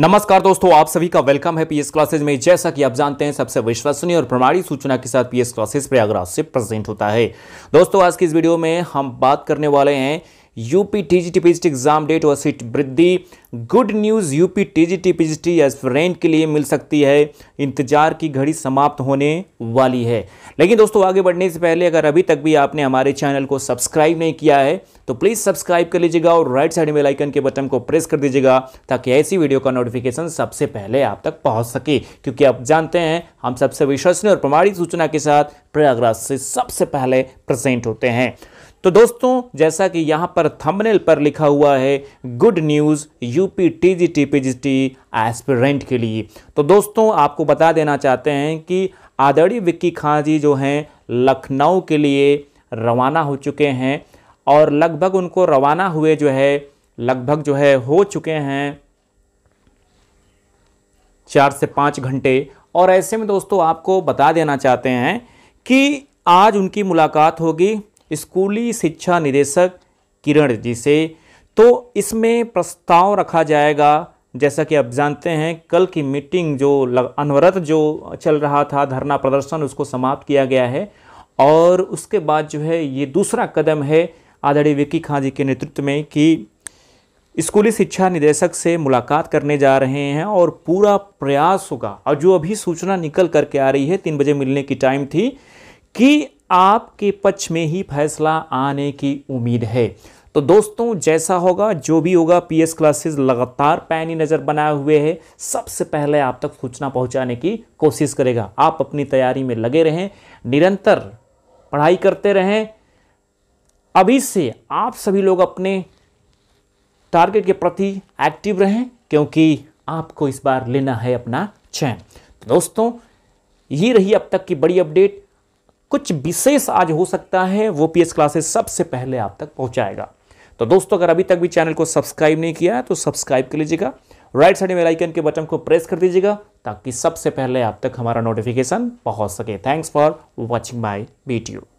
नमस्कार दोस्तों आप सभी का वेलकम है पीएस क्लासेज में जैसा कि आप जानते हैं सबसे विश्वसनीय और प्रमाणी सूचना के साथ पीएस क्लासेज प्रयागराज से प्रेजेंट होता है दोस्तों आज की इस वीडियो में हम बात करने वाले हैं UP TGT PGT exam date और सीट वृद्धि good news UP TGT PGT aspirant के लिए मिल सकती है इंतजार की घड़ी समाप्त होने वाली है लेकिन दोस्तों आगे बढ़ने से पहले अगर अभी तक भी आपने हमारे चैनल को सब्सक्राइब नहीं किया है तो प्लीज़ सब्सक्राइब कर लीजिएगा और राइट साइड में लाइकन के बटन को प्रेस कर दीजिएगा ताकि ऐसी वीडियो का नोटिफिकेशन सबसे पहले आप तक पहुंच सके क्योंकि आप जानते हैं हम सबसे विश्वसनीय और प्रमाणिक सूचना के साथ प्रयागराज से सबसे पहले प्रेजेंट होते हैं तो दोस्तों जैसा कि यहाँ पर थंबनेल पर लिखा हुआ है good news UP TG TPGT aspirant के लिए तो दोस्तों आपको बता देना चाहते हैं कि आदड़ी विक्की खां जी जो हैं लखनऊ के लिए रवाना हो चुके हैं और लगभग उनको रवाना हुए जो है लगभग जो है हो चुके हैं चार से पाँच घंटे और ऐसे में दोस्तों आपको बता देना चाहते हैं कि आज उनकी मुलाकात होगी स्कूली शिक्षा निदेशक किरण जी से तो इसमें प्रस्ताव रखा जाएगा जैसा कि आप जानते हैं कल की मीटिंग जो अनवरत जो चल रहा था धरना प्रदर्शन उसको समाप्त किया गया है और उसके बाद जो है ये दूसरा कदम है आदरणी विक्की खां जी के नेतृत्व में कि स्कूली शिक्षा निदेशक से मुलाकात करने जा रहे हैं और पूरा प्रयास होगा और जो अभी सूचना निकल करके आ रही है तीन बजे मिलने की टाइम थी कि आपके पक्ष में ही फैसला आने की उम्मीद है तो दोस्तों जैसा होगा जो भी होगा पीएस क्लासेस लगातार पैनी नज़र बनाए हुए है सबसे पहले आप तक सूचना पहुंचाने की कोशिश करेगा आप अपनी तैयारी में लगे रहें निरंतर पढ़ाई करते रहें अभी से आप सभी लोग अपने टारगेट के प्रति एक्टिव रहें क्योंकि आपको इस बार लेना है अपना चैन तो दोस्तों ये रही अब तक की बड़ी अपडेट कुछ विशेष आज हो सकता है वो एस क्लासेस सबसे पहले आप तक पहुंचाएगा तो दोस्तों अगर अभी तक भी चैनल को सब्सक्राइब नहीं किया है तो सब्सक्राइब कर लीजिएगा राइट साइड में आइकन के बटन को प्रेस कर दीजिएगा ताकि सबसे पहले आप तक हमारा नोटिफिकेशन पहुंच सके thanks for watching my video